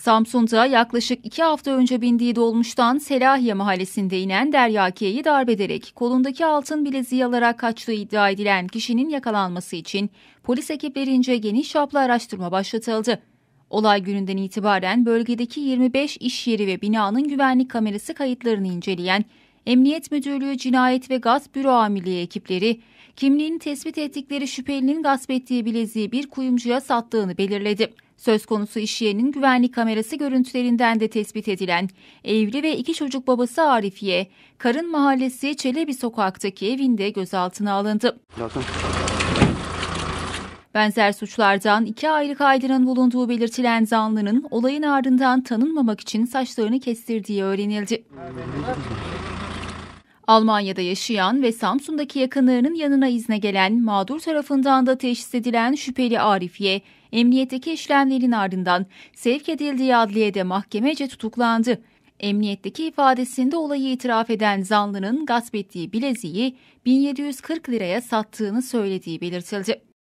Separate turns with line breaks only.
Samsun'da yaklaşık iki hafta önce bindiği dolmuştan Selahiye mahallesinde inen Derya K'yi darp ederek kolundaki altın bileziği alarak kaçtığı iddia edilen kişinin yakalanması için polis ekiplerince geniş çaplı araştırma başlatıldı. Olay gününden itibaren bölgedeki 25 iş yeri ve binanın güvenlik kamerası kayıtlarını inceleyen Emniyet Müdürlüğü Cinayet ve Gasp Büro Amirliği ekipleri kimliğini tespit ettikleri şüphelinin gasp ettiği bileziği bir kuyumcuya sattığını belirledi. Söz konusu işyenin güvenlik kamerası görüntülerinden de tespit edilen evli ve iki çocuk babası Arifiye, Karın Mahallesi Çelebi Sokak'taki evinde gözaltına alındı. Bakın. Benzer suçlardan iki aylık kaydının bulunduğu belirtilen zanlının olayın ardından tanınmamak için saçlarını kestirdiği öğrenildi. Evet. Almanya'da yaşayan ve Samsun'daki yakınlarının yanına izne gelen mağdur tarafından da teşhis edilen şüpheli Arifiye, emniyetteki işlemlerin ardından sevk edildiği adliyede mahkemece tutuklandı. Emniyetteki ifadesinde olayı itiraf eden zanlının gasp ettiği bileziği 1740 liraya sattığını söylediği belirtildi.